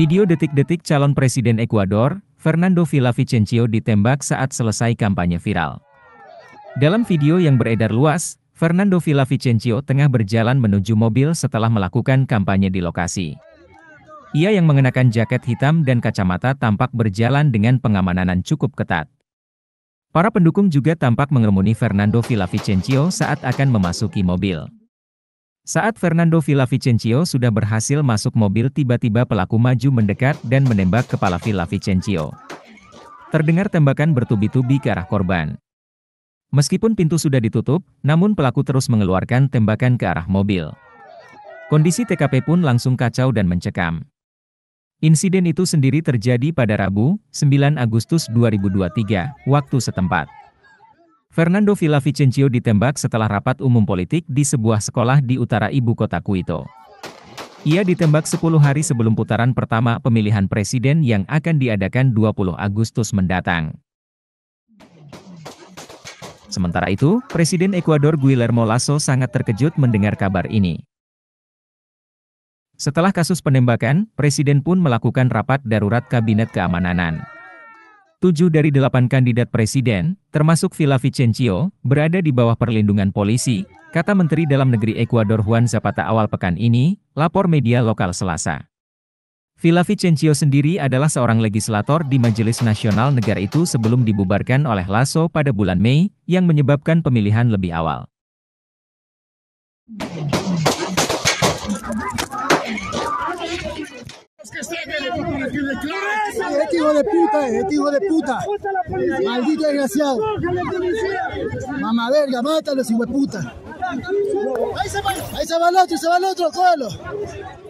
Video detik-detik calon presiden Ekuador, Fernando Villavicencio ditembak saat selesai kampanye viral. Dalam video yang beredar luas, Fernando Villavicencio tengah berjalan menuju mobil setelah melakukan kampanye di lokasi. Ia yang mengenakan jaket hitam dan kacamata tampak berjalan dengan pengamanan cukup ketat. Para pendukung juga tampak mengemuni Fernando Villavicencio saat akan memasuki mobil. Saat Fernando Villavicencio sudah berhasil masuk mobil tiba-tiba pelaku maju mendekat dan menembak kepala Villavicencio. Terdengar tembakan bertubi-tubi ke arah korban. Meskipun pintu sudah ditutup, namun pelaku terus mengeluarkan tembakan ke arah mobil. Kondisi TKP pun langsung kacau dan mencekam. Insiden itu sendiri terjadi pada Rabu, 9 Agustus 2023, waktu setempat. Fernando Villavicencio ditembak setelah rapat umum politik di sebuah sekolah di utara ibu kota Quito. Ia ditembak 10 hari sebelum putaran pertama pemilihan presiden yang akan diadakan 20 Agustus mendatang. Sementara itu, Presiden Ekuador Guillermo Lasso sangat terkejut mendengar kabar ini. Setelah kasus penembakan, Presiden pun melakukan rapat darurat Kabinet Keamanan. Tujuh dari delapan kandidat presiden, termasuk Villa Vicencio, berada di bawah perlindungan polisi, kata Menteri Dalam Negeri Ekuador Juan Zapata awal pekan ini, lapor media lokal Selasa. Villa Vicencio sendiri adalah seorang legislator di Majelis Nasional negara itu sebelum dibubarkan oleh Lasso pada bulan Mei, yang menyebabkan pemilihan lebih awal. Es Este hijo de puta es, este hijo de puta. Maldito desgraciado. Mamá verga, mátalo, hijo de puta. Ahí se va, el otro, se va el otro, cógelo.